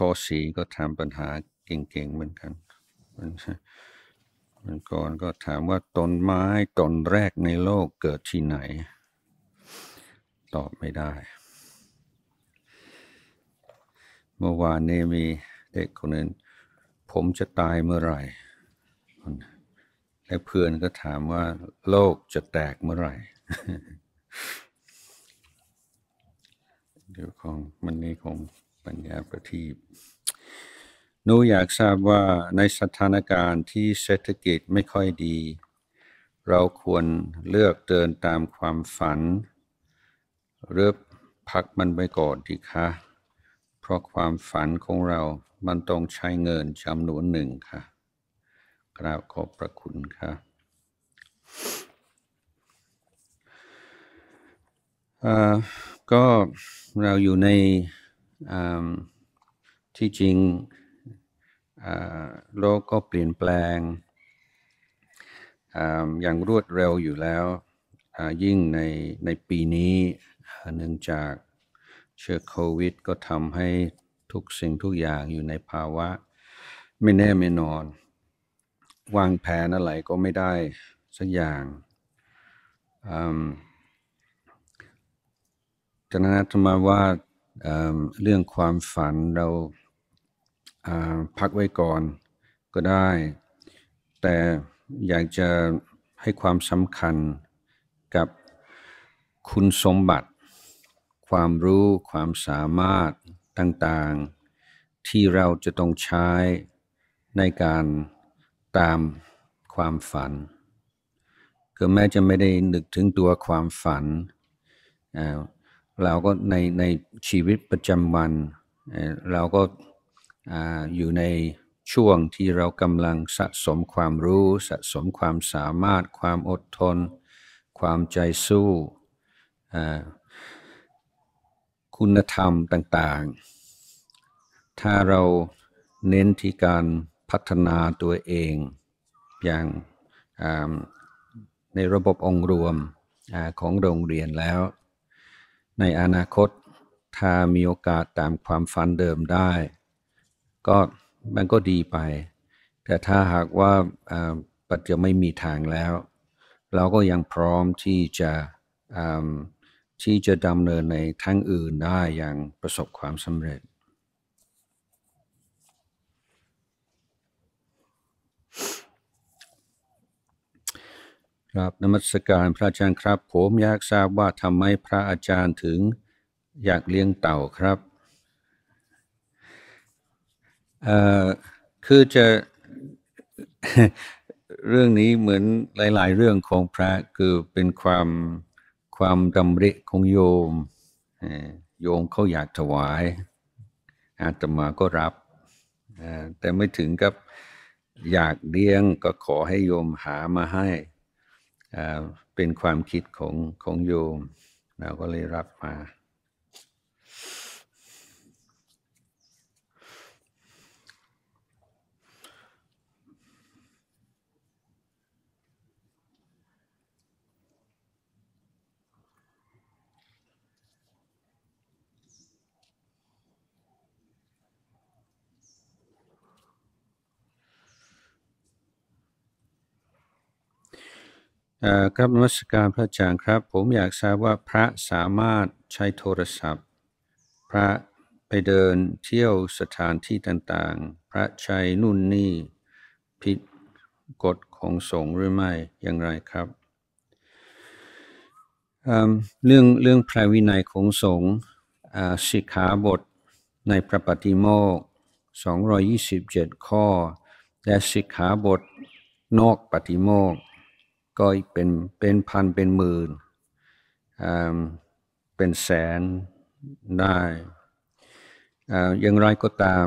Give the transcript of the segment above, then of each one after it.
ทอสีก็ถามปัญหาเก่งๆเหมือนกัน มันก่อนก็ถามว่าต้นไม้ต้นแรกในโลกเกิดที่ไหน ตอบไม่ได้ เมื่อวานนี้มีเด็กคนนึงผมจะตายเมื่อไหร่ และเพื่อนก็ถามว่าโลกจะแตกเมื่อไหร่เดี๋ยวของมันนี่คงปัญญาประทีปหนูอยากทราบว่าในสถานการณ์ที่เศรษฐกิจไม่ค่อยดี เราควรเลือกเดินตามความฝันหรือพักมันไปก่อนดีคะ เพราะความฝันของเรา มันต้องใช้เงินจำนวนหนึ่งค่ะ กราบขอบพระคุณค่ะก็เราอยู่ในที่จริงโลกก็เปลี่ยนแปลง อย่างรวดเร็วอยู่แล้ว ยิ่งในในปีนี้เนื่องจากเชื้อโควิดก็ทำให้ทุกสิ่งทุกอย่างอยู่ในภาวะไม่แน่ ไม่นอน วางแผนอะไรก็ไม่ได้สักอย่างจนนั้นจะมาว่าเรื่องความฝันเราพักไว้ก่อนก็ได้ แต่อยากจะให้ความสำคัญกับคุณสมบัติ ความรู้ความสามารถต่างๆ ที่เราจะต้องใช้ในการตามความฝัน ก็แม้จะไม่ได้นึกถึงตัวความฝันเราก็ในในชีวิตประจำวัน เราก็อยู่ในช่วงที่เรากำลังสะสมความรู้สะสมความสามารถ ความอดทน ความใจสู้ คุณธรรมต่างๆ ถ้าเราเน้นที่การพัฒนาตัวเองอย่างในระบบองค์รวมอของโรงเรียนแล้วในอนาคตถ้ามีโอกาสตามความฝันเดิมได้ ก็มันก็ดีไป แต่ถ้าหากว่าปัจจุบัไม่มีทางแล้ว เราก็ยังพร้อมที่จะที่จะดำเนินในทางอื่นได้อย่างประสบความสำเร็จ y ครับนมัสการพระอาจารย์ครับผมอยากทราบว่าทำไมพระอาจารย์ถึงอยากเลี้ยงเต่าครับ เอ่อ คือจะเรื่องนี้เหมือนหลาย ๆ เรื่องของพระคือเป็นความ ความดำริของโยม โยมเขาอยากถวาย อาตมาก็รับ แต่ไม่ถึงกับอยากเลี้ยงก็ขอให้โยมหามาให้เป็นความคิดของของโยมเราก็เลยรับมาครับนวัตการพระอาจารย์ครับผมอยากทราบว่าพระสามารถใช้โทรศัพท์ พระไปเดินเที่ยวสถานที่ต่างๆ พระใช้นู่นนี่ผิดกฎของสงฆ์หรือไม่อย่างไรครับ เรื่องเรื่องพระวินัยของสงฆ์สิกขาบทในพระปฏิโมก227 ข้อ และสิกขาบทนอกปฏิโมกก็เป็น เป็นพันเป็นหมื่นเป็นแสนได้อย่างไรก็ตาม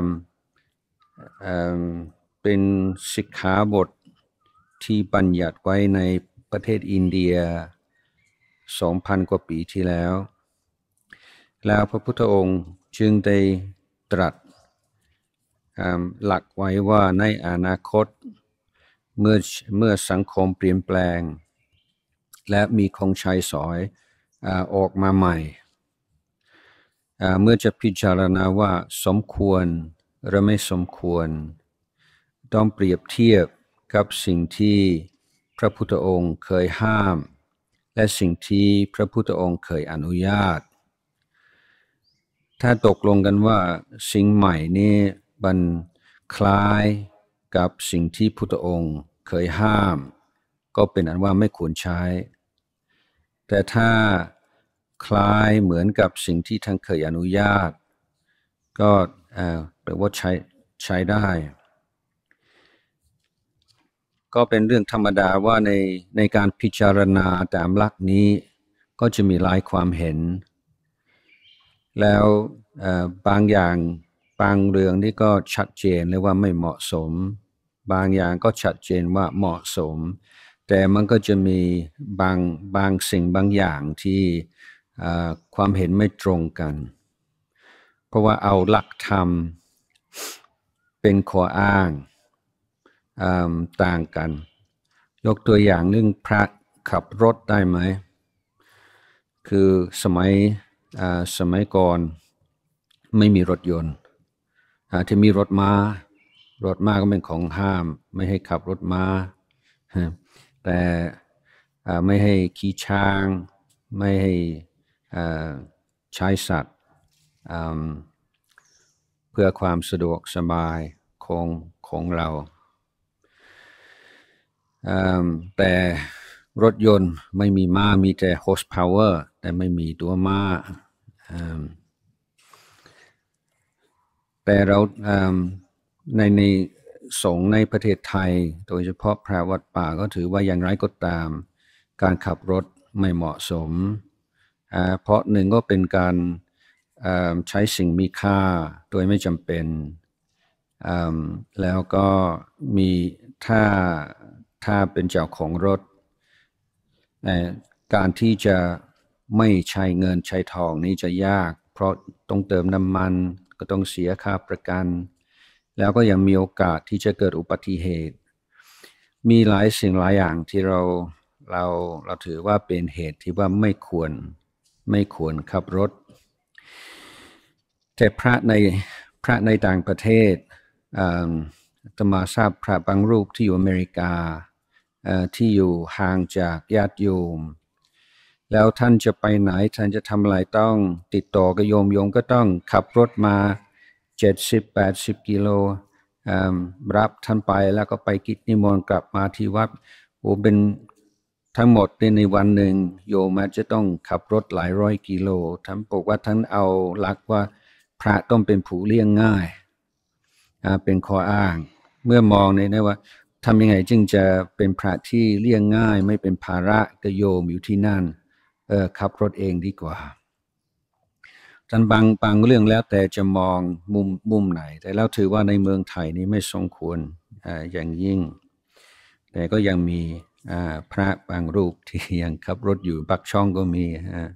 เป็นสิกขาบทที่บัญญัติไว้ในประเทศอินเดีย2,000กว่าปีที่แล้ว แล้วพระพุทธองค์จึงได้ตรัสหลักไว้ว่าในอนาคตเมื่อเมื่อสังคมเปลี่ยนแปลง และมีของใช้สอยออกมาใหม่ เมื่อจะพิจารณาว่าสมควรหรือไม่สมควร ต้องเปรียบเทียบกับสิ่งที่พระพุทธองค์เคยห้าม และสิ่งที่พระพุทธองค์เคยอนุญาต ถ้าตกลงกันว่า สิ่งใหม่นี้มันคล้ายกับสิ่งที่พุทธองค์เคยห้าม ก็เป็นอันว่าไม่ควรใช้ แต่ถ้าคล้ายเหมือนกับสิ่งที่ท่านเคยอนุญาต ก็แปลว่าใช้ใช้ได้ ก็เป็นเรื่องธรรมดาว่าในในการพิจารณาตามหลักนี้ก็จะมีหลายความเห็น แล้วบางอย่างบางเรื่องนี่ก็ชัดเจนเลยว่าไม่เหมาะสมบางอย่างก็ชัดเจนว่าเหมาะสม แต่มันก็จะมีบางบางสิ่งบางอย่างที่ความเห็นไม่ตรงกัน เพราะว่าเอาหลักธรรมเป็นข้ออ้างต่างกัน ยกตัวอย่างเรื่องพระขับรถได้ไหม คือสมัยสมัยก่อนไม่มีรถยนต์ที่มีรถมา้ารถม้าก็เป็นของห้ามไม่ให้ขับรถม้า แต่ไม่ให้ขี่ช้าง ไม่ให้ใช้สัตว์ เพื่อความสะดวกสบายของของเราแต่รถยนต์ไม่มีม้ามีแต่ horsepower แต่ไม่มีตัวม้าแต่เราในในสงในประเทศไทย โดยเฉพาะพระวัดป่าก็ถือว่าอย่างไรก็ตาม การขับรถไม่เหมาะสม เพราะหนึ่งก็เป็นการใช้สิ่งมีค่าโดยไม่จำเป็น แล้วก็มีถ้าถ้าเป็นเจ้าของรถ การที่จะไม่ใช้เงินใช้ทองนี้จะยาก เพราะต้องเติมน้ำมันก็ต้องเสียค่าประกันแล้วก็ยังมีโอกาสที่จะเกิดอุบัติเหตุ มีหลายสิ่งหลายอย่างที่เราเราเราถือว่าเป็นเหตุที่ว่าไม่ควรไม่ควรขับรถ แต่พระในพระในต่างประเทศตมาทราบพระบางรูปที่อยู่อเมริกาที่อยู่ห่างจากญาติโยม แล้วท่านจะไปไหนท่านจะทำอะไรต้องติดต่อกับโยมโยมก็ต้องขับรถมาเจ็ดสิบแปดสิบกิโลรับท่านไปแล้วก็ไปกิจนิมนต์กลับมาที่วัด โอ้ เป็นทั้งหมดในวันหนึ่งโยมาจะต้องขับรถหลายร้อยกิโลท่านบอกว่าท่านเอาหลักว่าพระต้องเป็นผู้เลี่ยงง่าย เป็นขออ้าง เมื่อมองในนี้ว่าทำยังไงจึงจะเป็นพระที่เลี่ยงง่าย ไม่เป็นภาระกระโยมอยู่ที่นั่นขับรถเองดีกว่า่านบางบางเรื่องแล้วแต่จะมองมุมมุมไหน แต่แล้วถือว่าในเมืองไทยนี้ไม่สมควรออย่างยิ่ง แต่ก็ยังมีพระบางรูปที่ยังขับรถอยู่บักช่องก็มีฮะ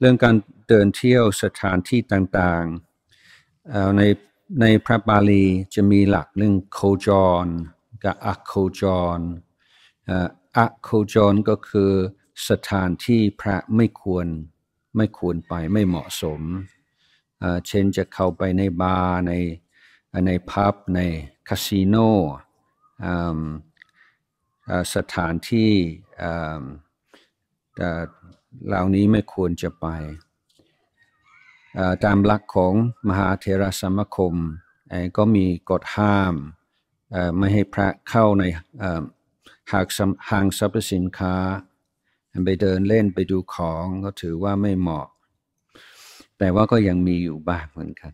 เรื่องการเดินเที่ยวสถานที่ต่างๆในในพระบาลีจะมีหลักเรื่องโคจร กับอโคจรอโคจรก็คือสถานที่พระไม่ควรไม่ควรไปไม่เหมาะสม เช่นจะเข้าไปในบาร์ในในพับ ในคาสิโน สถานที่เหล่านี้ไม่ควรจะไปตามหลักของมหาเทรสมาคมก็มีกฎห้ามไม่ให้พระเข้าในห้างสรรพสินค้าไปเดินเล่นไปดูของก็ถือว่าไม่เหมาะ แต่ว่าก็ยังมีอยู่บ้างเหมือนกัน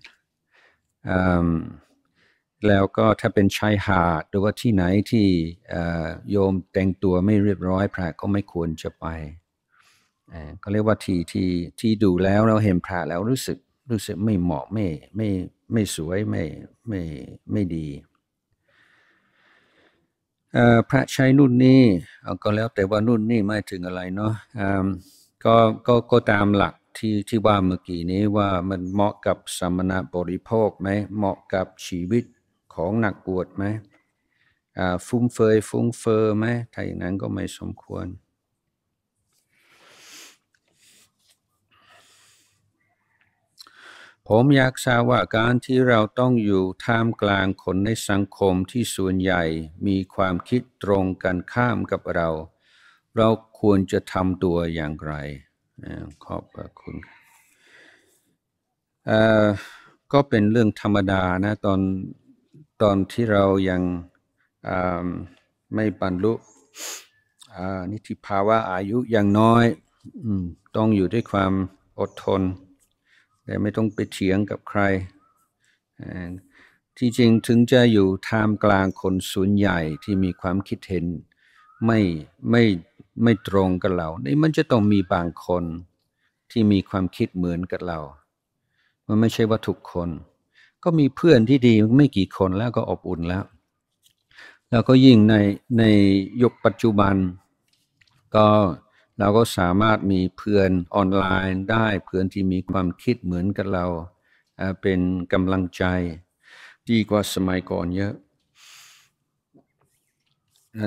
แล้วก็ถ้าเป็นชายหาดหรือว่าที่ไหนที่โยมแต่งตัวไม่เรียบร้อยพระก็ไม่ควรจะไป ก็เรียกว่าที่ที่ที่ดูแล้วเราเห็นพระแล้วรู้สึกรู้สึกไม่เหมาะไม่ไม่ไม่สวยไม่ไม่ไม่ดีพระใช้นู่นนี่ก็แล้วแต่ว่านู่นนี่ไม่ถึงอะไรเนาะก็ก็ก็ตามหลักที่ที่ว่าเมื่อกี้นี้ว่ามันเหมาะกับสมณบริโภคไหมเหมาะกับชีวิตของนักบวชไหมฟุ้งเฟยฟุ้งเฟอไหมถ้าอย่างนั้นก็ไม่สมควรผมอยากทราบว่าการที่เราต้องอยู่ท่ามกลางคนในสังคมที่ส่วนใหญ่มีความคิดตรงกันข้ามกับเรา เราควรจะทำตัวอย่างไรขอบพระคุณก็เป็นเรื่องธรรมดานะ ตอนตอนที่เรายังไม่บรรลุนิติภาวะอายุยังน้อย ต้องอยู่ด้วยความอดทนแต่ไม่ต้องไปเถียงกับใครที่จริงถึงจะอยู่ท่ามกลางคนส่วนใหญ่ที่มีความคิดเห็นไม่ไม่ไม่ตรงกับเรานี่มันจะต้องมีบางคนที่มีความคิดเหมือนกับเรา มันไม่ใช่ว่าทุกคน ก็มีเพื่อนที่ดีไม่กี่คนแล้วก็อบอุ่นแล้วแล้วก็ยิ่งในในยุคปัจจุบันก็เราก็สามารถมีเพื่อนออนไลน์ได้เพื่อนที่มีความคิดเหมือนกับเราเป็นกำลังใจ ดีกว่าสมัยก่อนเยอะ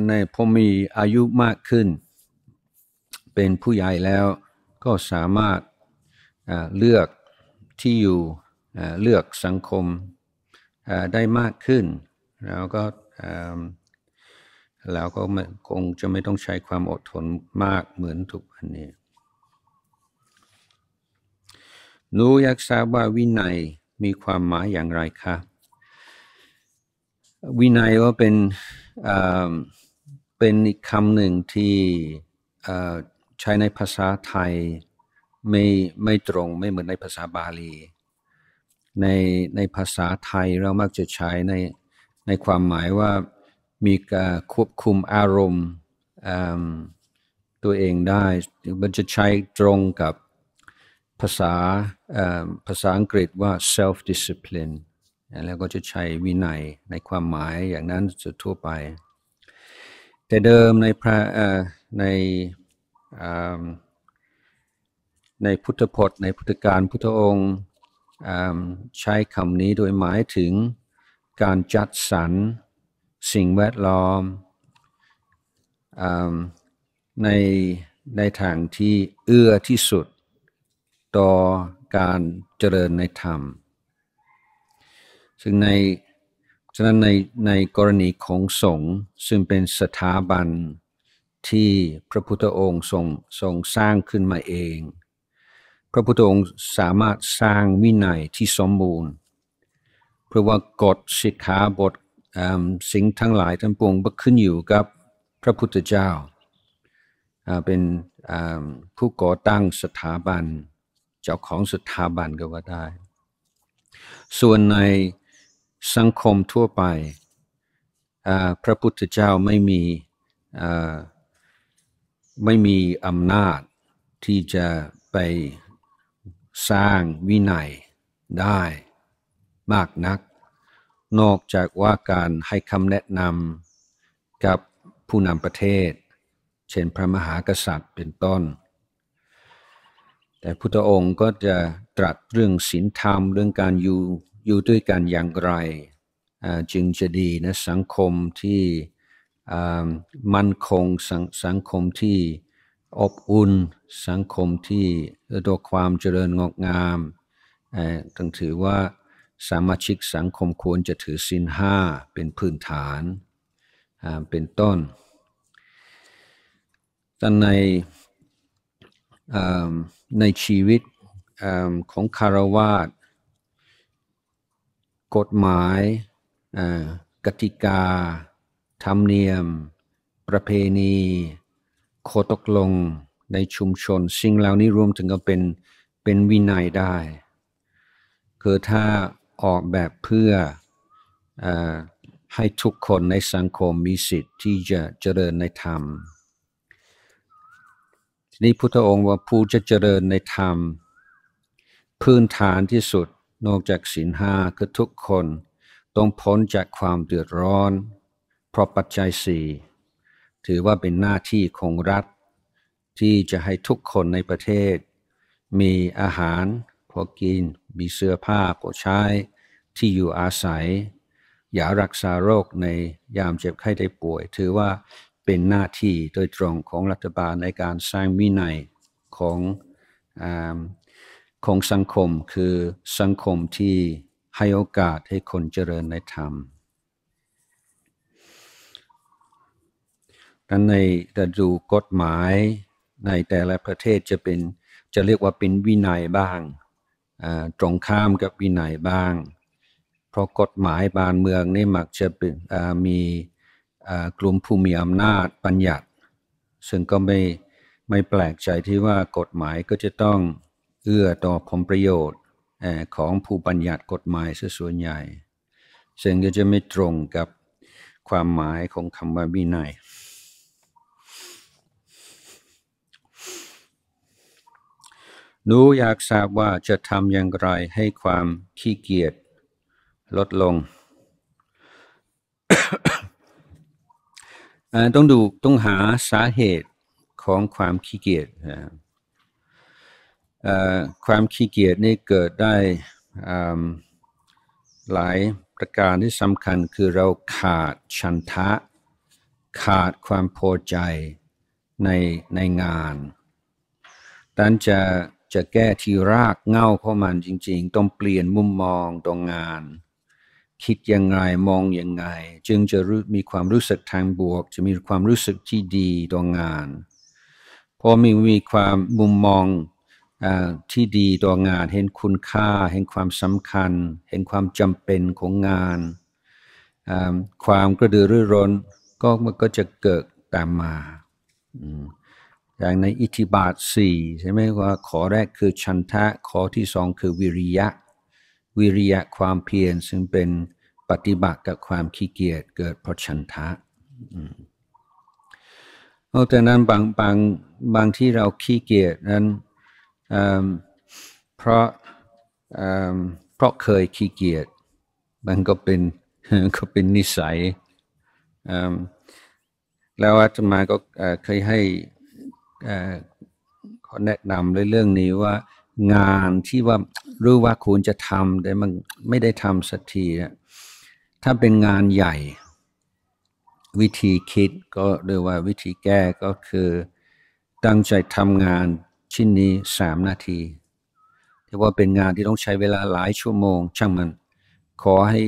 ในผมมีอายุมากขึ้น เป็นผู้ใหญ่แล้วก็สามารถเลือกที่อยู่เลือกสังคมได้มากขึ้นแล้วก็แล้วก็คงจะไม่ต้องใช้ความอดทนมากเหมือนทุกวันนี้ หนูอยากทราบว่าวินัยมีความหมายอย่างไรคะ วินัยก็เป็นเป็นอีกคำหนึ่งที่ใช้ในภาษาไทยไม่ไม่ตรงไม่เหมือนในภาษาบาลี ในในภาษาไทยเรามักจะใช้ใน ในความหมายว่ามีการควบคุมอารมณ์ตัวเองได้ มันจะใช้ตรงกับภาษาภาษาอังกฤษว่า self discipline แล้วก็จะใช้วินัยในความหมายอย่างนั้นจะทั่วไป แต่เดิมในพระในในพุทธพจน์ในพุทธการพุทธองค์ใช้คำนี้โดยหมายถึงการจัดสรรสิ่งแวดล้อมอในในทางที่เอื้อที่สุดต่อการเจริญในธรรม ซึ่งในฉะนั้นในในกรณีของสงฆ์ซึ่งเป็นสถาบันที่พระพุทธองค์ทรงทรงสร้างขึ้นมาเอง พระพุทธองค์สามารถสร้างวินัยที่สมบูรณ์ เพราะว่ากฎสิกขาบทสิ่งทั้งหลายทั้งปวงบักขึ้นอยู่กับพระพุทธเจ้า เป็นผู้ก่อตั้งสถาบันเจ้าของสถาบันก็ว่าได้ ส่วนในสังคมทั่วไป พระพุทธเจ้าไม่มีไม่มีอำนาจที่จะไปสร้างวินัยได้มากนักนอกจากว่าการให้คำแนะนำกับผู้นำประเทศ เช่นพระมหากษัตริย์เป็นต้น แต่พุทธองค์ก็จะตรัสเรื่องศีลธรรมเรื่องการอยู่อยู่ด้วยกันอย่างไร จึงจะดีนะ สังคมที่มั่นคงสสังคมที่อบอุ่นสังคมที่ดัวความเจริญงอกงามต้องถือว่าสมาชิกสังคมควรจะถือศีลห้าเป็นพื้นฐานเป็นต้น แต่ในในชีวิตของคารวาสกฎหมายกติกา ธรรมเนียม ประเพณีโคตกลงในชุมชนสิ่งเหล่านี้รวมถึงก็เป็นเป็นวินัยได้ คือถ้าออกแบบเพื่ออให้ทุกคนในสังคมมีสิทธิ์ที่จะเจริญในธรรม ทีนี้พุทธองค์ว่าผู้จะเจริญในธรรม พื้นฐานที่สุดนอกจากศีลห้าคือทุกคนต้องพ้นจากความเดือดร้อนเพราะปัจจัยสี่ถือว่าเป็นหน้าที่ของรัฐที่จะให้ทุกคนในประเทศมีอาหารพอกิน มีเสื้อผ้า ก็ใช้ ที่อยู่อาศัยยารักษาโรคในยามเจ็บไข้ได้ป่วย ถือว่าเป็นหน้าที่โดยตรงของรัฐบาลในการสร้างวินัยของอของสังคม คือสังคมที่ให้โอกาสให้คนเจริญในธรรมดังในจะดูกฎหมายในแต่ละประเทศจะเป็น จะเรียกว่าเป็นวินัยบ้างตรงข้ามกับวินัยบ้าง เพราะกฎหมายบานเมืองนี่มักจะมีกลุ่มผู้มีอำนาจปัญญัติ ซึ่งก็ไม่ไม่แปลกใจที่ว่ากฎหมายก็จะต้องเอื้อต่อผลประโยชน์ของผู้บัญญัติกฎหมายส่วนใหญ่ ซึ่งก็จะไม่ตรงกับความหมายของคำว่าวินัยหนูอยากทราบว่าจะทำอย่างไรให้ความขี้เกียจลดลงต้องดูต้องหาสาเหตุของความขี้เกียจความขี้เกียจนี่เกิดได้หลายประการที่สำคัญคือเราขาดชันทะ ขาดความพอใจในในงานดังนั้นจะจะแก้ที่รากเง่าของมันจริง ๆ ต้องเปลี่ยนมุมมองต่องงาน คิดยังไงมองยังไง จึงจะมีความรู้สึกทางบวก จะมีความรู้สึกที่ดีต่องานพอมีมีความมุมมองอที่ดีต่องาน เห็นคุณค่าเห็นความสำคัญ เห็นความจำเป็นของงานความกระดือรือร้นก็มันก็จะเกิดตามมา อือย่างในอิทิบาทสี่ใช่ไหมว่าขอแรกคือชันทะ ขอที่สองคือวิริยะ วิริยะความเพียรซึ่งเป็นปฏิบัติกับความขี้เกียจเกิดเพราะชันทะเอาแต่นั้นบางบางบางที่เราขี้เกียจนั้นเพราะเพราะเคยขี้เกียจมันก็เป็นก็เป็นนิสัย แล้วอาตมาก็เคยให้ขอแนะนำในเรื่องนี้ว่างานที่ว่ารู้ว่าคุณจะทำแต่มันไม่ได้ทำสักทีถ้าเป็นงานใหญ่ วิธีคิดก็เรียกว่าวิธีแก้ก็คือตั้งใจทำงานชิ้นนี้สามนาทีถต่ว่าเป็นงานที่ต้องใช้เวลาหลายชั่วโมง ช่างมันขอให้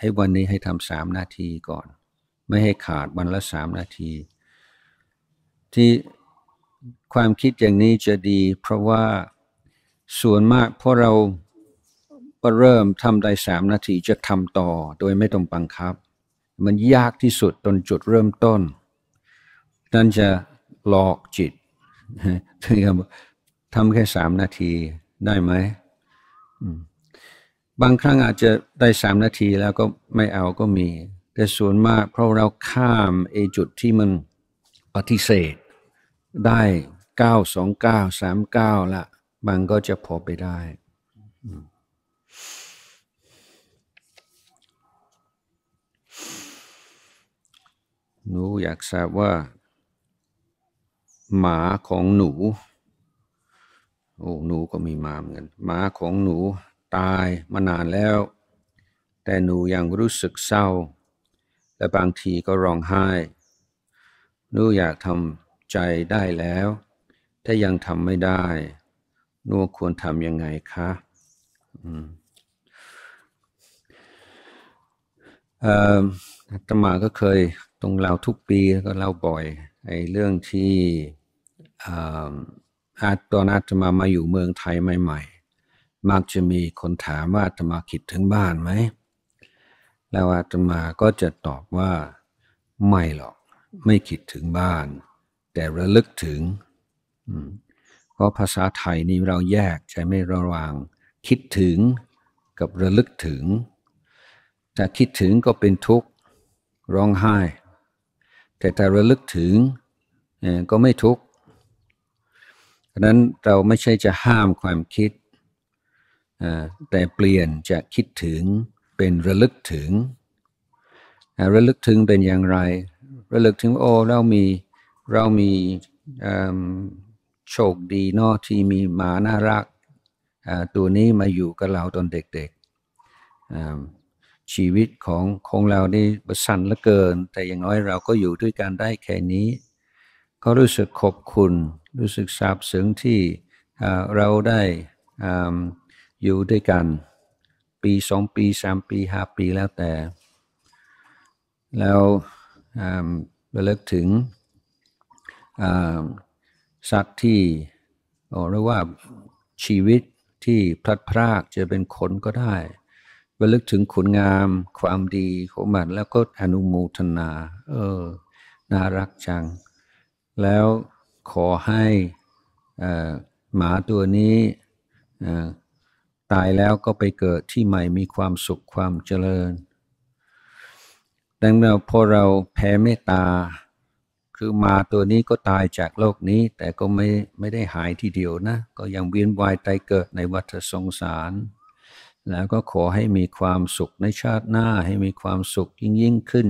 ให้วันนี้ให้ทำสามนาทีก่อน ไม่ให้ขาดวันละสามนาที ที่ความคิดอย่างนี้จะดี เพราะว่า ส่วนมากพอเราเริ่มทำได้สามนาทีจะทำต่อ โดยไม่ต้องบังคับ มันยากที่สุด ตอนจุดเริ่มต้นนั่นจะหลอกจิตถึงกัทำแค่สามนาทีได้ไหมบางครั้งอาจจะได้สามนาทีแล้วก็ไม่เอาก็มี แต่ส่วนมากเพราะเราข้ามไอจุดที่มันปฏิเสธได้เก้าสองเก้าสามเก้าละมันก็จะพอไปได้ หนูอยากทราบว่า หมาของหนู โอ้ หนูก็มีหมาเหมือนกันหมาของหนูตายมานานแล้ว แต่หนูยังรู้สึกเศร้าและบางทีก็ร้องไห้ หนูอยากทำใจได้แล้ว ถ้ายังทำไม่ได้นัวควรทำยังไงคะอาตมาก็เคยตรงเราทุกปีก็เล่าบ่อยไอ้เรื่องที่อาตอนอาตมามาอยู่เมืองไทยใหม่ๆมักจะมีคนถามว่าอาตมาคิดถึงบ้านไหม แล้วอาตมาก็จะตอบว่า ไม่หรอกไม่คิดถึงบ้านแต่ระลึกถึงเพราะภาษาไทยนี่เราแยกใช่ไหมระวางคิดถึงกับระลึกถึงถ้าคิดถึงก็เป็นทุกข์ร้องไห้ แต่ถ้าระลึกถึงก็ไม่ทุกข์เพราะนั้นเราไม่ใช่จะห้ามความคิดแต่เปลี่ยนจะคิดถึงเป็นระลึกถึง ระลึกถึงเป็นอย่างไร ระลึกถึงโอ้เรามีเรามีโชคดีเนาะที่มีหมาน่ารักตัวนี้มาอยู่กับเราตอนเด็กๆ ชีวิตของของเราได้สั้นเหลือเกิน แต่อย่างน้อยเราก็อยู่ด้วยกันได้แค่นี้ก็รู้สึกขอบคุณรู้สึกซาบซึ้งที่เราได้อยู่ด้วยกันปีสองปีสามปีห้าปีแล้วแต่ แล้วรเลิกถึงสัตว์ที่เรียกว่าชีวิตที่พลัดพรากจะเป็นคนก็ได้ระลึกถึงคุณงาม ความดีของมันแล้วก็อนุโมทนา เออน่ารักจัง แล้วขอให้หมาตัวนี้ตายแล้วก็ไปเกิดที่ใหม่มีความสุขความเจริญ ดังนั้นพอเราแผ่เมตตาคือมาตัวนี้ก็ตายจากโลกนี้แต่ก็ไม่ไม่ได้หายทีเดียวนะ ก็ยังเวียนว่ายตายเกิดในวัฏสงสาร แล้วก็ขอให้มีความสุขในชาติหน้าให้มีความสุขยิ่งยิ่งขึ้น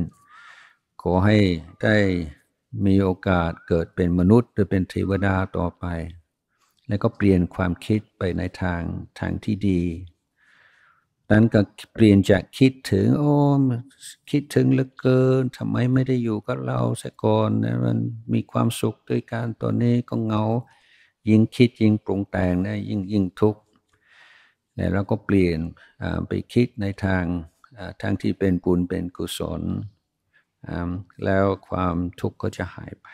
ขอให้ได้มีโอกาสเกิดเป็นมนุษย์หรือเป็นเทวดาต่อไป แล้วก็เปลี่ยนความคิดไปในทางทางที่ดีนั้นก็เปลี่ยนจากคิดถึงโอ้คิดถึงเหลือเกินทำไมไม่ได้อยู่กับเราสักก่อนนะมันมีความสุขด้วยการตอนนี้ก็เงายิ่งคิดยิ่งปรุงแต่งนะยิ่งยิ่งทุกข์นะแล้วก็เปลี่ยนไปคิดในทางทางที่เป็นบุญเป็นกุศลแล้วความทุกข์ก็จะหายไป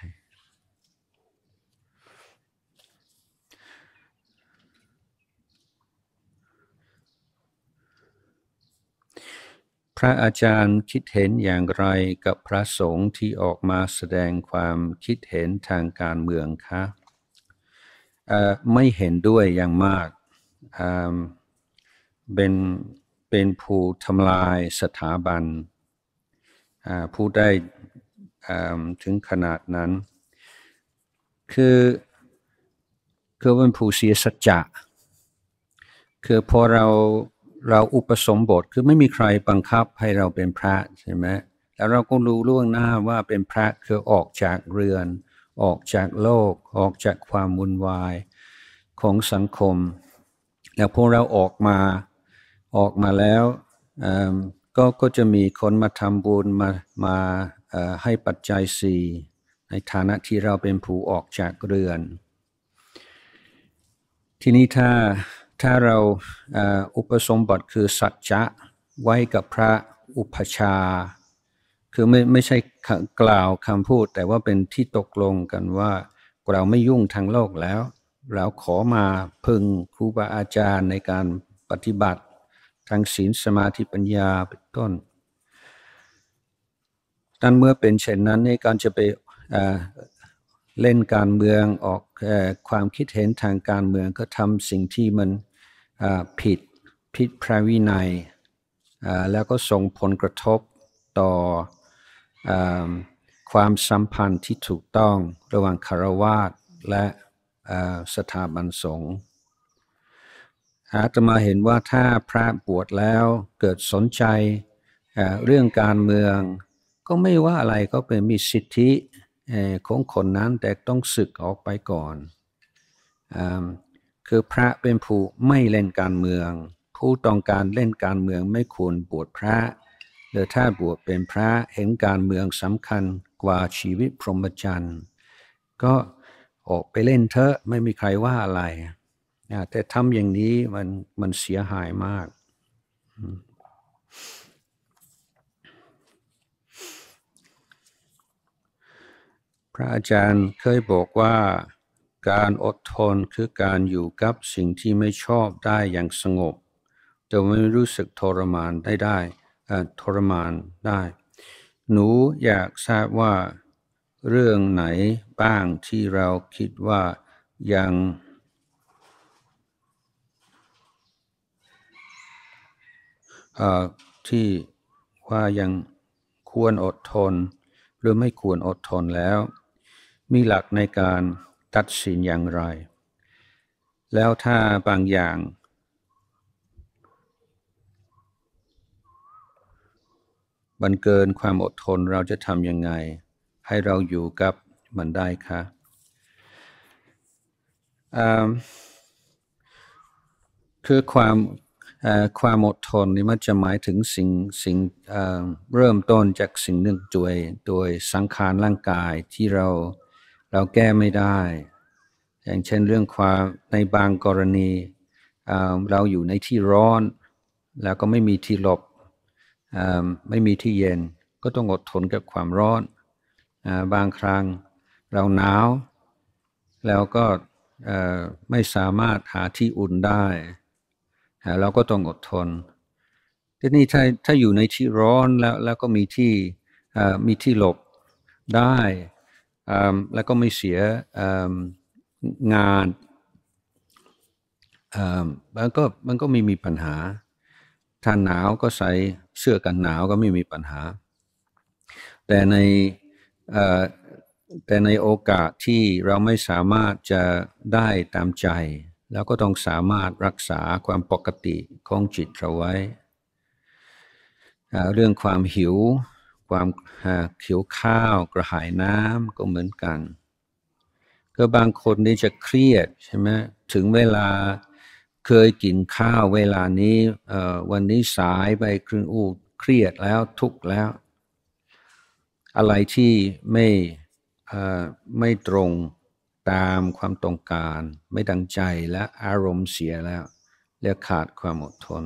พระอาจารย์คิดเห็นอย่างไรกับพระสงฆ์ที่ออกมาแสดงความคิดเห็นทางการเมืองคะไม่เห็นด้วยอย่างมากเป็นเป็นผู้ทำลายสถาบัน ผู้ได้ถึงขนาดนั้น คือคือเป็นผู้เสียสัจจะคือพอเราเราอุปสมบทคือไม่มีใครบังคับให้เราเป็นพระใช่ไหมแล้วเราก็รู้ล่วงหน้าว่าเป็นพระคือออกจากเรือน ออกจากโลก ออกจากความวุ่นวาย ของสังคม แล้วพอเราออกมาออกมาแล้ว ก็ก็จะมีคนมาทำบุญมามาให้ปัจจัยสี่ในฐานะที่เราเป็นผู้ออกจากเรือน ทีนี้ถ้าถ้าเราอุปสมบทคือสัจจะ ไว้กับพระอุปชา คือไม่ไม่ใช่กล่าวคำพูด แต่ว่าเป็นที่ตกลงกันว่าเราไม่ยุ่งทางโลกแล้ว เราขอมาพึงครูบาอาจารย์ในการปฏิบัติ ทางศีลสมาธิปัญญาเป็นต้นนั้นเมื่อเป็นเช่นนั้นในการจะไปเล่นการเมืองออกความคิดเห็นทางการเมืองก็ทำสิ่งที่มันผิด ผิดพระวินัย แล้วก็ส่งผลกระทบต่ออความสัมพันธ์ที่ถูกต้องระหว่างคารวาสและสถาบันสงฆ์อาตมาเห็นว่าถ้าพระบวชแล้วเกิดสนใจเรื่องการเมือง ก็ไม่ว่าอะไรก็เป็นมีสิทธิของคนนั้นแต่ต้องศึกออกไปก่อนอคือพระเป็นผู้ ไม่เล่นการเมือง ผู้ต้องการเล่นการเมืองไม่ควรบวชพระหรือถ้าบวชเป็นพระเห็นการเมืองสำคัญกว่าชีวิตพรหมจรรย์ก็ออกไปเล่นเถอะไม่มีใครว่าอะไรแต่ทำอย่างนี้มันมันเสียหายมากพระอาจารย์เคยบอกว่าการอดทนคือการอยู่กับสิ่งที่ไม่ชอบได้อย่างสงบแต่ไม่รู้สึกทรมานได้ได้ทรมานได้ หนูอยากทราบว่าเรื่องไหนบ้างที่เราคิดว่ายังที่ว่ายังควรอดทน หรือไม่ควรอดทนแล้วมีหลักในการตัดสินอย่างไร แล้วถ้าบางอย่างบันเกินความอดทนเราจะทำยังไง ให้เราอยู่กับมันได้คะคือความความอดทนนี่มันจะหมายถึงสิ่งสิ่งเริ่มต้นจากสิ่งหนึ่งโดยโดยสังขารร่างกายที่เราเราแก้ไม่ได้ อย่างเช่นเรื่องความในบางกรณีเราอยู่ในที่ร้อน แล้วก็ไม่มีที่หลบ ไม่มีที่เย็น ก็ต้องอดทนกับความร้อน บางครั้ง เราหนาว แล้วก็ไม่สามารถหาที่อุ่นได้ เราก็ต้องอดทน ทีนี้ถ้าถ้าอยู่ในที่ร้อนแล้วแล้วก็มีที่มีที่หลบได้แล้วก็ไม่เสียงานมันก็มันก็ไม่มีปัญหาถ้าหนาวก็ใส่เสื้อกันหนาวก็ไม่มีปัญหา แต่ในแต่ในโอกาสที่เราไม่สามารถจะได้ตามใจ แล้วก็ต้องสามารถรักษาความปกติของจิตเราไว้ เรื่องความหิวความหาเขียวข้าวกระหายน้ำก็เหมือนกัน ก็บางคนนี่จะเครียดใช่ไหมถึงเวลาเคยกินข้าวเวลานี้วันนี้สายไปครึ่งอูเครียดแล้วทุกข์แล้ว อะไรที่ไม่ไม่ตรงตามความต้องการ ไม่ดังใจและอารมณ์เสียแล้ว และขาดความอดทน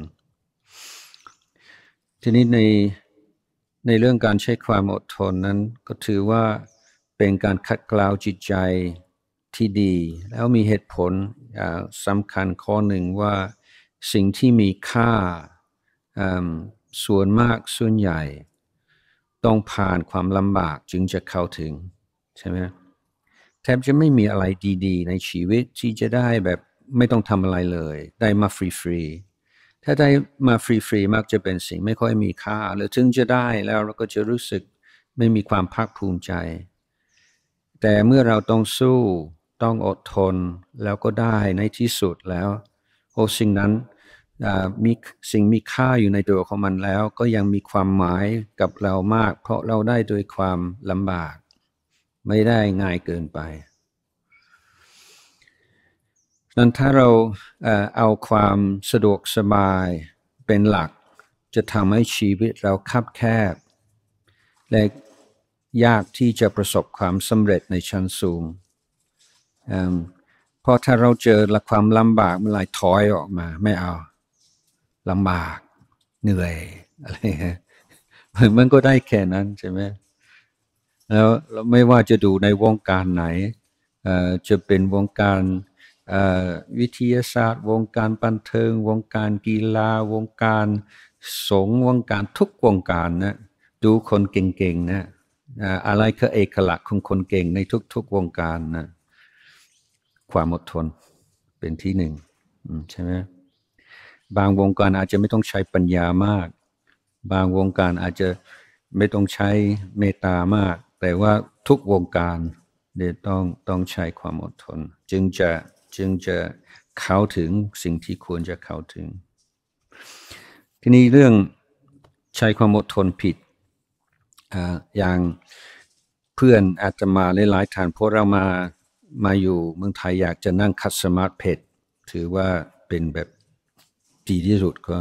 ทีนี้ในในเรื่องการใช้ความอดทนนั้นก็ถือว่าเป็นการคัดกราวจิตใจที่ดี แล้วมีเหตุผลสำคัญข้อหนึ่งว่าสิ่งที่มีค่าส่วนมากส่วนใหญ่ ต้องผ่านความลำบากจึงจะเข้าถึง ใช่ไหมแทบจะไม่มีอะไรดีๆในชีวิตที่จะได้แบบไม่ต้องทำอะไรเลยได้มาฟรีๆถ้าได้มาฟรีๆมักจะเป็นสิ่งไม่ค่อยมีค่า หรือถึงจะได้แล้วเราก็จะรู้สึกไม่มีความภาคภูมิใจ แต่เมื่อเราต้องสู้ต้องอดทนแล้วก็ได้ในที่สุดแล้ว โอ้สิ่งนั้นมีสิ่งมีค่าอยู่ในตัวของมันแล้ว ก็ยังมีความหมายกับเรามาก เพราะเราได้โดยความลำบาก ไม่ได้ง่ายเกินไปนั้นถ้าเราเอาความสะดวกสบายเป็นหลัก จะทำให้ชีวิตเราคับแคบ และยากที่จะประสบความสำเร็จในชั้นสูงเพราะถ้าเราเจอละความลำบากมันลายถอยออกมา ไม่เอาลำบากเหนื่อยอะไรมันก็ได้แค่นั้นใช่ไหมแล้วไม่ว่าจะดูในวงการไหนจะเป็นวงการวิทยาศาสตร์วงการบันเทิงวงการกีฬาวงการ สงวงการทุกวงการนะดูคนเก่งๆนะอะไรคือเอกลักษณ์ของคนเก่งในทุก ๆวงการนะความอดทนเป็นที่หนึ่งใช่ไหมบางวงการอาจจะไม่ต้องใช้ปัญญามาก บางวงการอาจจะไม่ต้องใช้เมตตามาก แต่ว่าทุกวงการเดี๋ยต้องต้องใช้ความอดทน จึงจะจึงจะเข้าถึงสิ่งที่ควรจะเข้าถึงทีนี้เรื่องใช้ความอดทนผิดออย่างเพื่อนอาจจะมาหลายๆฐานพวกเรามามาอยู่เมืองไทยอยากจะนั่งคัดสมาร์ทเพจถือว่าเป็นแบบดีที่สุดก็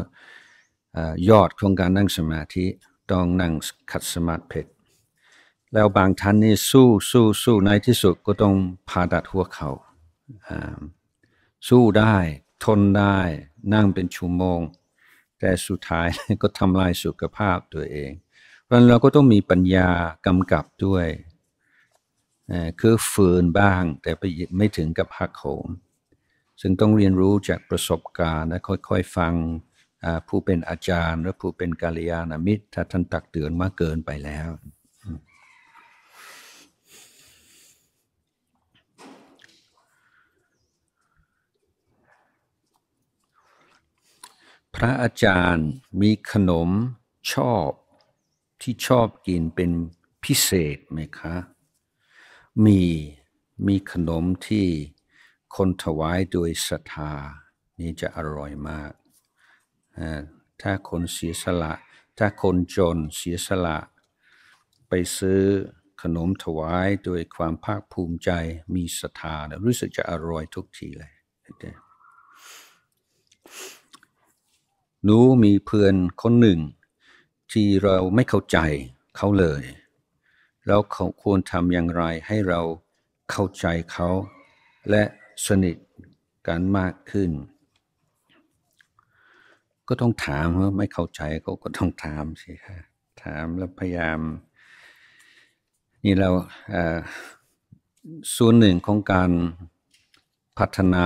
ยอดของการนั่งสมาธิต้องนั่งคัดสมาธิเพดแล้วบางท่านนี่สู้สู้สู้ในที่สุดก็ต้องผ่าดัดหัวเขา่าสู้ได้ทนได้นั่งเป็นชั่วโมง แต่สุดท้ายก็ทำลายสุขภาพตัวเอง เพราะนั้นเราก็ต้องมีปัญญากำกับด้วย คือฝืนบ้างแต่ไม่ถึงกับหักโหมซึ่งต้องเรียนรู้จากประสบการณ์และค่อยๆ ฟังผู้เป็นอาจารย์หรือผู้เป็นกาลยานามิตร ถ้าท่านตักเตือนมากเกินไปแล้วพระอาจารย์มีขนมชอบที่ชอบกินเป็นพิเศษไหมคะ มีมีขนมที่คนถวายโดยศรัทธานี่จะอร่อยมาก ถ้าคนเสียสละถ้าคนจนเสียสละไปซื้อขนมถวายโดยความภาคภูมิใจมีศรัทธานะรู้สึกจะอร่อยทุกทีเลยรนูมีเพื่อนคนหนึ่ง ที่เราไม่เข้าใจเขาเลย แล้วเขาควรทำอย่างไรให้เราเข้าใจเขาและสนิทกันมากขึ้น ก็ต้องถามเ่าไม่เข้าใจเขาก็ต้องถาม สิคะถามแล้วพยายาม นี่เราส่วนหนึ่งของการพัฒนา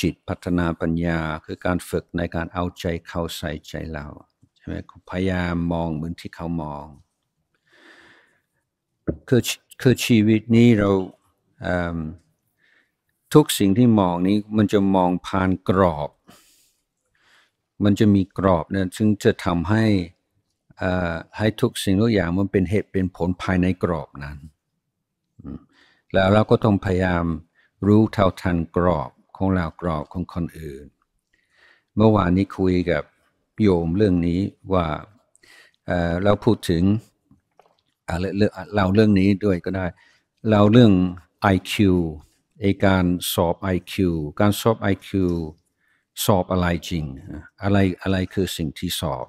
จิตพัฒนาปัญญา คือการฝึกในการเอาใจเขาใส่ใจเราใช่ไหมพยายามมองเหมือนที่เขามองคือคือชีวิตนี้เราทุกสิ่งที่มองนี้มันจะมองผ่านกรอบ มันจะมีกรอบเนี่ยซึ่งจะทำให้ให้ทุกสิ่งทุกอย่างมันเป็นเหตุเป็นผลภายในกรอบนั้น แล้วเราก็ต้องพยายามรู้เท่าทันกรอบของเรากรอบของคนอื่น เมื่อวานนี้คุยกับโยมเรื่องนี้ว่าเราพูดถึงเราเรื่องนี้ด้วยก็ได้เราเรื่อง IQ ไอการสอบ IQ การสอบ IQ สอบอะไรจริง อะไรอะไรคือสิ่งที่สอบ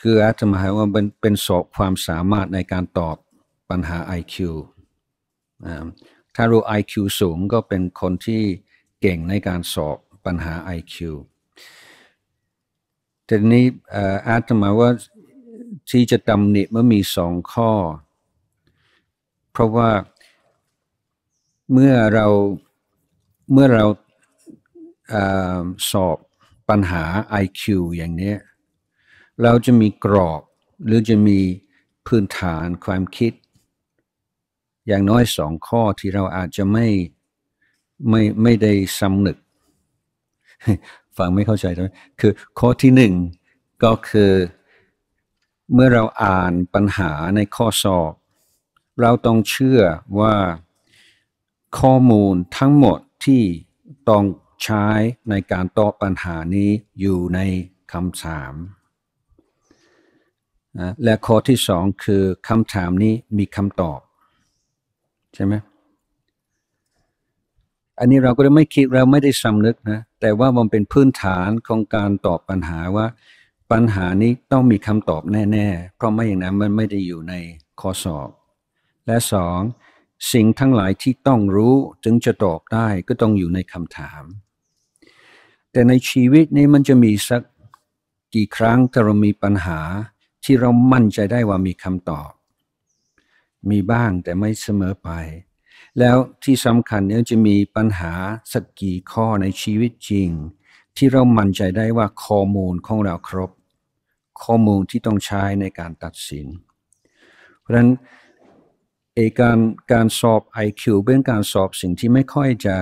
คืออาจจะหมายว่าเป็นเป็นสอบความสามารถในการตอบปัญหา IQ ถ้ารู้ IQ สูงก็เป็นคนที่เก่งในการสอบปัญหา IQ ทีนี้อาตมาว่าที่จะตำหนิมันมีสองข้อ เพราะว่าเมื่อเราเมื่อเราอสอบปัญหา IQ อย่างนี้ เราจะมีกรอบหรือจะมีพื้นฐานความคิดอย่างน้อยสองข้อที่เราอาจจะไม่ไม่ไม่ได้สำนึกฟังไม่เข้าใจใช่ไหมคือข้อที่หนึ่งก็คือเมื่อเราอ่านปัญหาในข้อสอบ เราต้องเชื่อว่าข้อมูลทั้งหมดที่ต้องใช้ในการตอบปัญหานี้อยู่ในคำถามนะและข้อที่สองคือคำถามนี้มีคำตอบใช่ไหมอันนี้เราก็ไม่คิดเราไม่ได้สำนึกนะ แต่ว่ามันเป็นพื้นฐานของการตอบปัญหาว่า ปัญหานี้ต้องมีคำตอบแน่ๆ เพราะไม่อย่างนั้นมันไม่ได้อยู่ในข้อสอบ และสองสิ่งทั้งหลายที่ต้องรู้ ถึงจะตอบได้ก็ต้องอยู่ในคำถาม แต่ในชีวิตนี้มันจะมีสักกี่ครั้งที่เรามีปัญหาที่เรามั่นใจได้ว่ามีคำตอบมีบ้างแต่ไม่เสมอไป แล้วที่สำคัญเนี่ยจะมีปัญหา สักกี่ข้อในชีวิตจริง ที่เรามั่นใจได้ว่าข้อมูลของเราครบ ข้อมูลที่ต้องใช้ในการตัดสิน เพราะฉะนั้นเอการการสอบ IQ เป็นการสอบสิ่งที่ไม่ค่อยจะ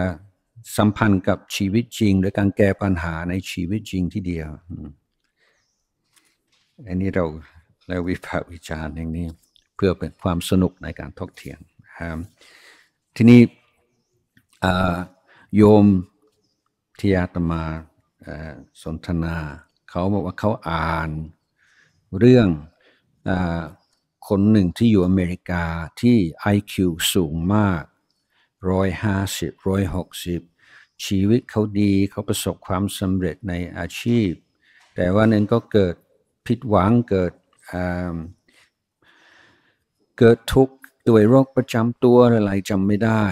สัมพันธ์กับชีวิตจริง หรือการแก้ปัญหาในชีวิตจริงที่เดียวอันนี้เราเราวิพากษ์วิจารณ์อย่างนี้พื่อเป็นความสนุกในการทอกเถียงนครับทีนี้โยมทียาตมาสนทนา เขาบอกว่าเขาอ่านเรื่องอคนหนึ่งที่อยู่อเมริกาที่ IQ สูงมากร้อยห้าสิบร้อยหกสิบชีวิตเขาดีเขาประสบความสำเร็จในอาชีพ แต่ว่าน้นก็เกิดผิดหวังเกิดเกิดทุกข์ด้วยโรคประจำตัวอะไรจำไม่ได้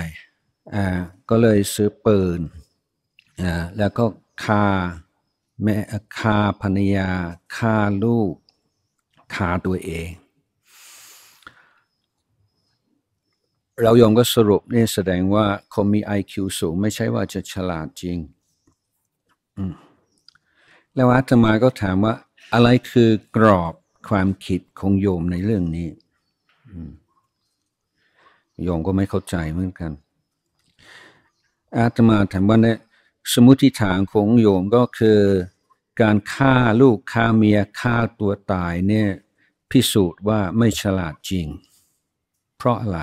อ่าก็เลยซื้อปืน อ่าแล้วก็ฆ่าแม่ฆ่าภรรยาฆ่าลูกฆ่าตัวเอง เรายอมก็สรุปนี่แสดงว่าคนมี IQ สูงไม่ใช่ว่าจะฉลาดจริง แล้วอาตมาก็ถามว่าอะไรคือกรอบความคิดของโยมในเรื่องนี้โยมก็ไม่เข้าใจเหมือนกัน อาตมาถามว่าเนี่ยสมุติฐานของโยมก็คือ การฆ่าลูกฆ่าเมียฆ่าตัวตายเนี่ยพิสูจน์ว่าไม่ฉลาดจริง เพราะอะไร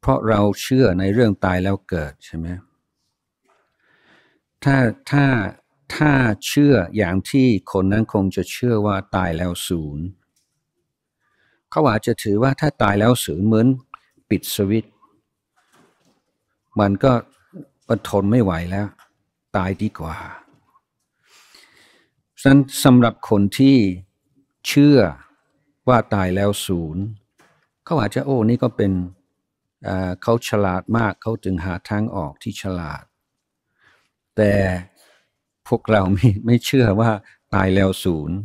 เพราะเราเชื่อในเรื่องตายแล้วเกิดใช่ไหมถ้าถ้าถ้าเชื่ออย่างที่คนนั้นคงจะเชื่อว่าตายแล้วศูนย์เขาอาจจะถือว่าถ้าตายแล้วสูญเหมือนปิดสวิต มันก็มันทนไม่ไหวแล้ว ตายดีกว่า ฉะนั้นสำหรับคนที่เชื่อว่าตายแล้วศูนย์เขาอาจจะโอ้ นี่ก็เป็นเขาฉลาดมากเขาจึงหาทางออกที่ฉลาด แต่พวกเราไม่ไม่เชื่อว่าตายแล้วศูนย์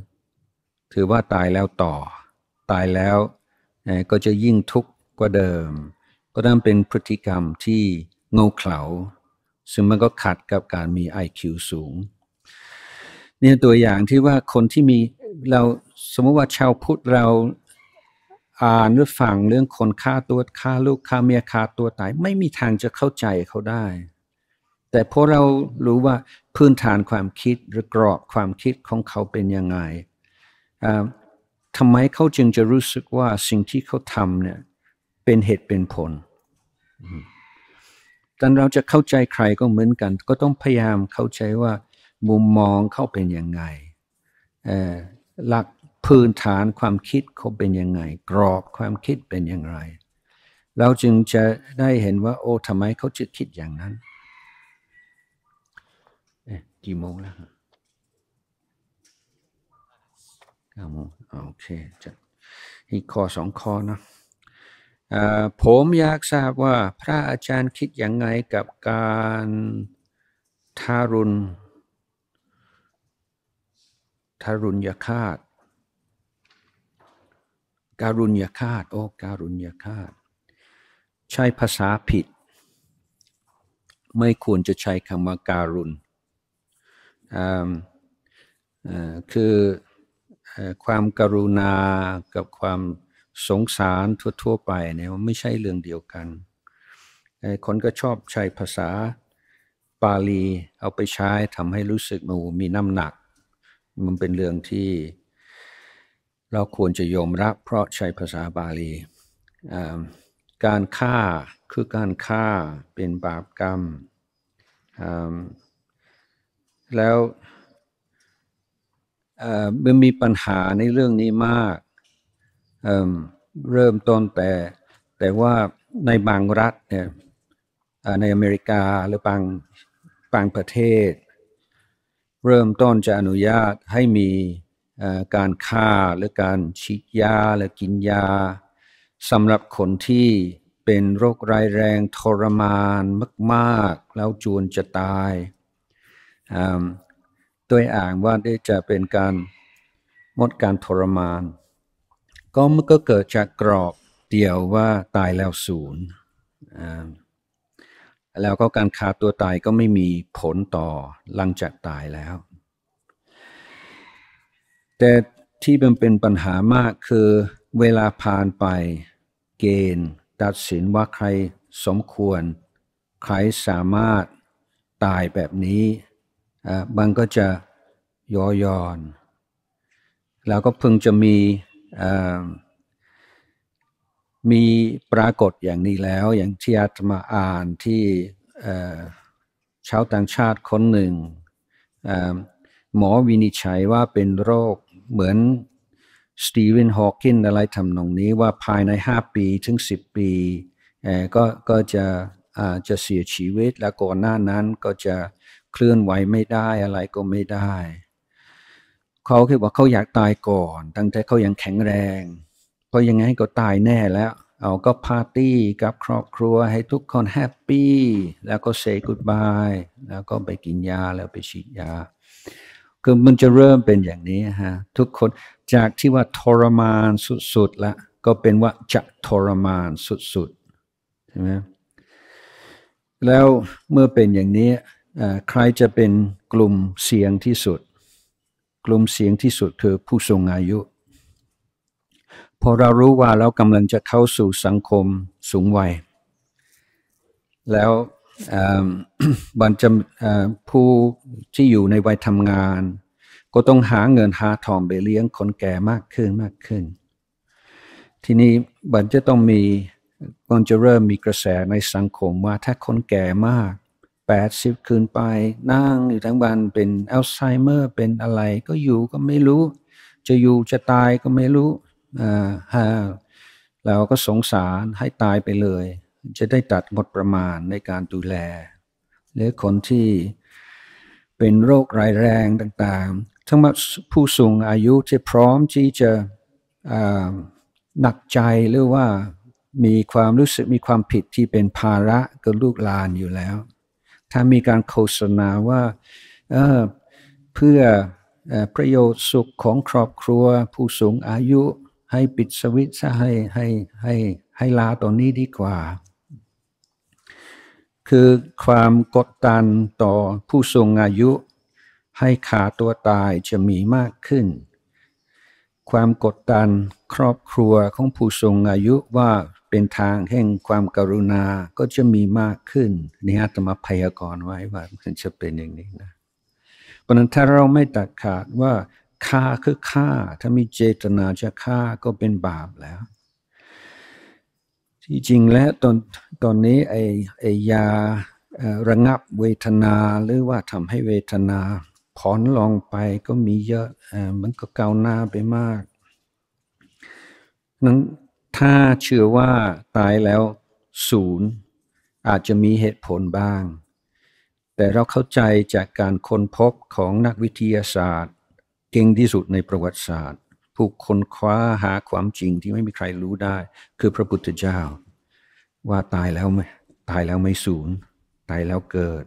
ถือว่าตายแล้วต่อตายแล้วก็จะยิ่งทุกข์กว่าเดิม ก็ต้องเป็นพฤติกรรมที่โง่เขลาซึ่งมันก็ขัดกับการมี IQ สูงเนี่ยตัวอย่างที่ว่าคนที่มี เราสมมติว่าชาวพุทธเราอ่านหรือฟังเรื่องคนฆ่าตัวฆ่าลูกฆ่าเมียฆ่าตัวตาย ไม่มีทางจะเข้าใจเขาได้ แต่พอเรารู้ว่าพื้นฐานความคิดหรือกรอบความคิดของเขาเป็นยังไงทำไมเขาจึงจะรู้สึกว่าสิ่งที่เขาทำเนี่ยเป็นเหตุเป็นผล ตอนเราจะเข้าใจใครก็เหมือนกัน ก็ต้องพยายามเข้าใจว่า มุมมองเขาเป็นยังไง หลักพื้นฐานความคิดเขาเป็นยังไง กรอบความคิดเป็นอย่างไร เราจึงจะได้เห็นว่า โอ้ทำไมเขาจะคิดอย่างนั้นกี่โมงแล้วเก้าโมงโอเคจัดอีกข้อสองข้อนะผมอยากทราบว่าพระอาจารย์คิดอย่างไงกับการทารุณทารุณยาคาต การุญยาคาต โอ้การุญยาคาต ใช้ภาษาผิด ไม่ควรจะใช้คำว่าการุณคือความกรุณากับความสงสารทั่วๆ ไปเนี่ยมันไม่ใช่เรื่องเดียวกัน คนก็ชอบใช้ภาษาปาลีเอาไปใช้ทำให้รู้สึกมันมีน้ำหนัก มันเป็นเรื่องที่เราควรจะยอมรับเพราะใช้ภาษาบาลีการฆ่าคือการฆ่าเป็นบาปกรรมแล้วมันมีปัญหาในเรื่องนี้มากเเริ่มต้นแต่แต่ว่าในบางรัฐเนี่ยในอเมริกาหรือบางบางประเทศ เริ่มต้นจะอนุญาตให้มีการฆ่า หรือการฉีดยาหรือกินยาสำหรับคนที่เป็นโรคร้ายแรง ทรมานมาก ๆ แล้วจวนจะตายดวยอ่างว่าได้จะเป็นการมดการทรมานก็มันก็เกิดจากกรอบเดียวว่าตายแล้วศูนย์แล้วก็การขาดตัวตายก็ไม่มีผลต่อหลังจากตายแล้ว แต่ที่มันเป็นปัญหามากคือเวลาผ่านไปเกณฑ์ ตัดสินว่าใครสมควรใครสามารถตายแบบนี้บางก็จะย่อยอน แล้วก็เพิ่งจะมีมีปรากฏอย่างนี้แล้ว อย่างที่อาตมาอ่านที่ชาวต่างชาติคนหนึ่ง หมอวินิจฉัยว่าเป็นโรคเหมือน สตีเวนฮอว์กินอะไรทำนองนี้ว่าภายใน 5 ปีถึง 10 ปี ก็ก็จะจะเสียชีวิตและก่อนหน้านั้นก็จะเคลื่อนไหวไม่ได้อะไรก็ไม่ได้เขาคิดว่าเขาอยากตายก่อน ตั้งแต่เขายังแข็งแรงเพราะยังไงก็ตายแน่แล้ว เอาก็ปาร์ตี้กับครอบครัวให้ทุกคนแฮปปี้แล้วก็เซย์กูดบายแล้วก็ไปกินยาแล้วไปฉีดยาคือมันจะเริ่มเป็นอย่างนี้ฮะทุกคนจากที่ว่าทรมานสุดๆละก็เป็นว่าจะทรมานสุดๆใช่ไหมแล้วเมื่อเป็นอย่างนี้ใครจะเป็นกลุ่มเสียงที่สุด กลุ่มเสียงที่สุดคือผู้สูงอายุ พอเรารู้ว่าเรากำลังจะเข้าสู่สังคมสูงวัย แล้วบันจะผู้ที่อยู่ในวัยทำงาน ก็ต้องหาเงินหาทองไปเลี้ยงคนแก่มากขึ้นมากขึ้น ทีนี้บันจะต้องมีบันจะเริ่มมีกระแสในสังคมว่าถ้าคนแก่มาก80 คืนไปนั่งอยู่ทั้งวันเป็นอัลไซเมอร์เป็นอะไรก็อยู่ก็ไม่รู้ จะอยู่จะตายก็ไม่รู้ฮ่าเราก็สงสารให้ตายไปเลย จะได้ตัดหมดประมาณในการดูแล หรือคนที่เป็นโรคร้ายแรงต่างๆ ทั้งผู้สูงอายุที่พร้อมที่จะหนักใจหรือว่ามีความรู้สึกมีความผิดที่เป็นภาระกับลูกหลานอยู่แล้วถ้ามีการโฆษณาว่าเเพื่อประโยชน์สุขของครอบครัวผู้สูงอายุให้ปิดสวิตช์ให้ให้ให้ให้ลาตอนนี้ดีกว่า คือความกดดันต่อผู้สูงอายุให้ขาตัวตายจะมีมากขึ้น ความกดดันครอบครัวของผู้สูงอายุว่าเป็นทางแห่งความกรุณาก็จะมีมากขึ้น นี่อาตมาพยากรณ์ไว้ว่า มันจะเป็นอย่างนี้นะเพราะนั้นถ้าเราไม่ตัดขาดว่าฆ่าคือฆ่า ถ้ามีเจตนาจะฆ่าก็เป็นบาปแล้ว ที่จริงแล้วตอนตอนนี้ไอไอยาระงับเวทนาหรือว่าทำให้เวทนาผ่อนลงไปก็มีเยอะ มันก็ก้าวหน้าไปมากนั้นถ้าเชื่อว่าตายแล้วศูนย์อาจจะมีเหตุผลบ้าง แต่เราเข้าใจจากการค้นพบของนักวิทยาศาสตร์ เก่งที่สุดในประวัติศาสตร์ผู้ค้นคว้าหาความจริงที่ไม่มีใครรู้ได้ คือพระพุทธเจ้า ว่าตายแล้วไม่ตายแล้วไม่ศูนย์ตายแล้วเกิด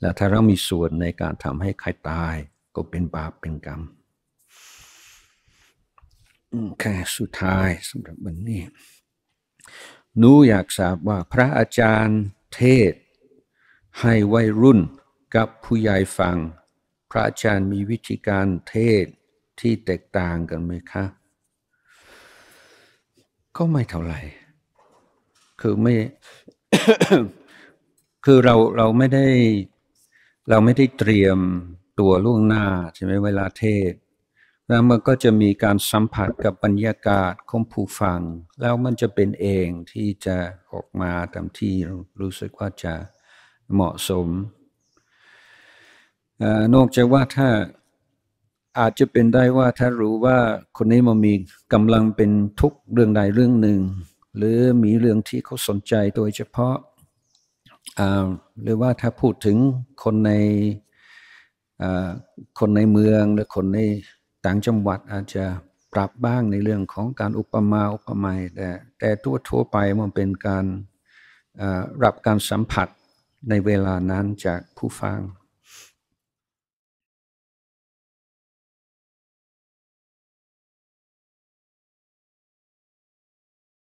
และถ้าเรามีส่วนในการทำให้ใครตาย ก็เป็นบาปเป็นกรรมแค่สุดท้ายสำหรับวันนี้ หนูอยากทราบว่าพระอาจารย์เทศให้วัยรุ่นกับผู้ใหญ่ฟัง พระอาจารย์มีวิธีการเทศที่แตกต่างกันไหมคะ ก็ไม่เท่าไหร่ คือไม่ คือเราเราไม่ได้เราไม่ได้เตรียมตัวล่วงหน้าใช่ไหมเวลาเทศแล้วมันก็จะมีการสัมผัสกับบรรยากาศของผู้ฟัง แล้วมันจะเป็นเองที่จะออกมาตามที่รู้สึกว่าจะเหมาะสมนอกจากว่าถ้าอาจจะเป็นได้ว่าถ้ารู้ว่าคนนี้มันมีกำลังเป็นทุกเรื่องใดเรื่องหนึ่ง หรือมีเรื่องที่เขาสนใจโดยเฉพาะหรือว่าถ้าพูดถึงคนในคนในเมืองหรือคนในต่างจังหวัดอาจจะปรับบ้างในเรื่องของการอุปมา อุปไมยแต่แต่ทั่วทั่วไปมันเป็นการรับการสัมผัสในเวลานั้นจากผู้ฟัง